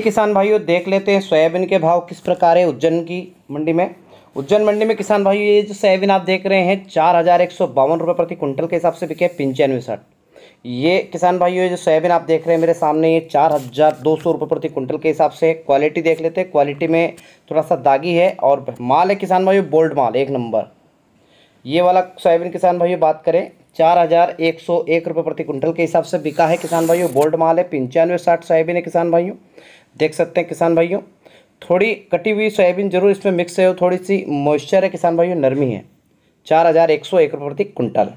किसान भाइयों देख लेते हैं सोयाबीन के भाव किस प्रकार है उज्जैन की मंडी में उज्जैन मंडी में किसान भाइयों ये जो सोयाबीन आप देख रहे हैं चार हज़ार एक सौ बावन रुपये प्रति क्विंटल के हिसाब से बिके पंचानवे साठ ये किसान भाइयों ये जो सोयाबीन आप देख रहे हैं मेरे सामने ये चार हज़ार दो सौ रुपये प्रति क्विंटल के हिसाब से क्वालिटी देख लेते हैं क्वालिटी में थोड़ा सा दागी है और माल है किसान भाइयों बोल्ड माल एक नंबर ये वाला सोयाबीन किसान भाइयों बात करें चार हज़ार एक सौ एक रुपये प्रति क्विंटल के हिसाब से बिका है किसान भाइयों बोल्ड माल है पंचानवे साठ सोयाबीन है किसान भाइयों देख सकते हैं किसान भाइयों थोड़ी कटी हुई सोयाबीन जरूर इसमें मिक्स है थोड़ी सी मॉइस्चर है किसान भाइयों नरमी है चार हज़ार एक सौ एकड़ प्रति कुंटल